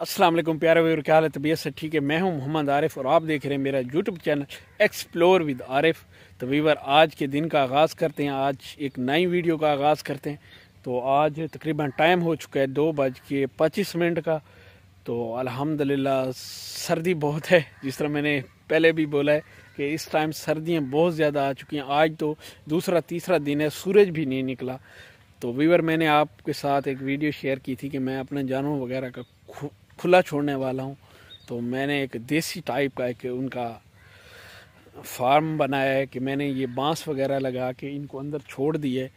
असलम प्यारे व्यवर क्या हाल है तबीयत से ठीक है मैं हूं मोहम्मद आरिफ और आप देख रहे हैं मेरा YouTube channel explore with Arif तो वीवर आज के दिन का आगाज़ करते हैं आज एक नई वीडियो का आगाज़ करते हैं तो आज तकरीबन टाइम हो चुका है दो बज के पच्चीस मिनट का तो अल्हम्दुलिल्लाह सर्दी बहुत है जिस तरह मैंने पहले भी बोला है कि इस टाइम सर्दियाँ बहुत ज़्यादा आ चुकी हैं आज तो दूसरा तीसरा दिन है सूरज भी नहीं निकला तो वीवर मैंने आपके साथ एक वीडियो शेयर की थी कि मैं अपने जानवरों वगैरह का खुला छोड़ने वाला हूँ तो मैंने एक देसी टाइप का एक उनका फार्म बनाया है कि मैंने ये बांस वगैरह लगा के इनको अंदर छोड़ दिए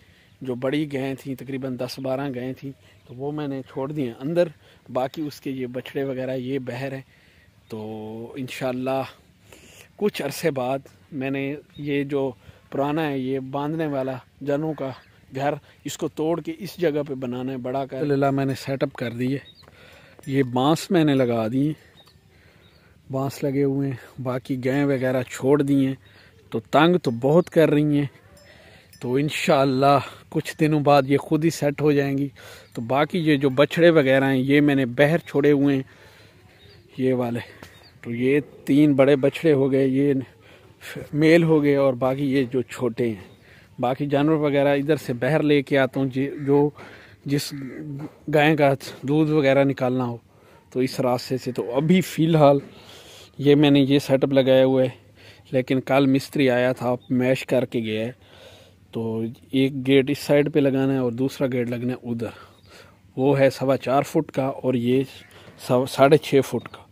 जो बड़ी गायें थी तकरीबन दस बारह गायें थी तो वो मैंने छोड़ दिए अंदर बाकी उसके ये बछड़े वगैरह ये बहर हैं तो इन कुछ अरसे बाद मैंने ये जो पुराना है ये बांधने वाला जनों का घर इसको तोड़ के इस जगह पे बनाना है बड़ा का मैंने सेटअप कर दिए ये बांस मैंने लगा दिए बांस लगे हुए हैं बाकी गाय वगैरह छोड़ दी हैं तो तंग तो बहुत कर रही हैं तो इन कुछ दिनों बाद ये खुद ही सेट हो जाएंगी तो बाकी ये जो बछड़े वगैरह हैं ये मैंने बहर छोड़े हुए हैं ये वाले तो ये तीन बड़े बछड़े हो गए ये मेल हो गए और बाकी ये जो छोटे हैं बाकी जानवर वगैरह इधर से बहर लेके आता हूँ जो जिस गाय का दूध वगैरह निकालना हो तो इस रास्ते से तो अभी फ़िलहाल ये मैंने ये सेटअप लगाया हुआ है लेकिन कल मिस्त्री आया था मैश करके गया है तो एक गेट इस साइड पे लगाना है और दूसरा गेट लगना है उधर वो है सवा चार फुट का और ये सवा साढ़े छः फुट का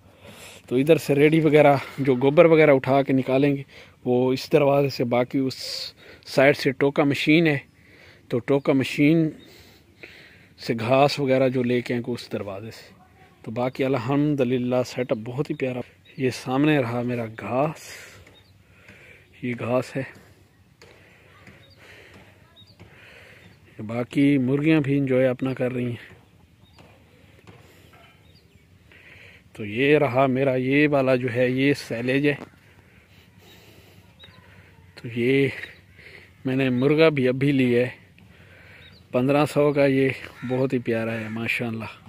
तो इधर से रेडी वगैरह जो गोबर वगैरह उठा के निकालेंगे वो इस दरवाजे से बाकी उस साइड से टोका मशीन है तो टोका मशीन से घास वगैरह जो लेके आए उस दरवाज़े से तो बाकी अलहमदिल्ला सेटअप बहुत ही प्यारा ये सामने रहा मेरा घास ये घास है बाकी मुर्गियां भी इंजॉय अपना कर रही हैं तो ये रहा मेरा ये वाला जो है ये सैलेज है तो ये मैंने मुर्गा भी अभी लिया है पंद्रह सौ का ये बहुत ही प्यारा है माशाल्लाह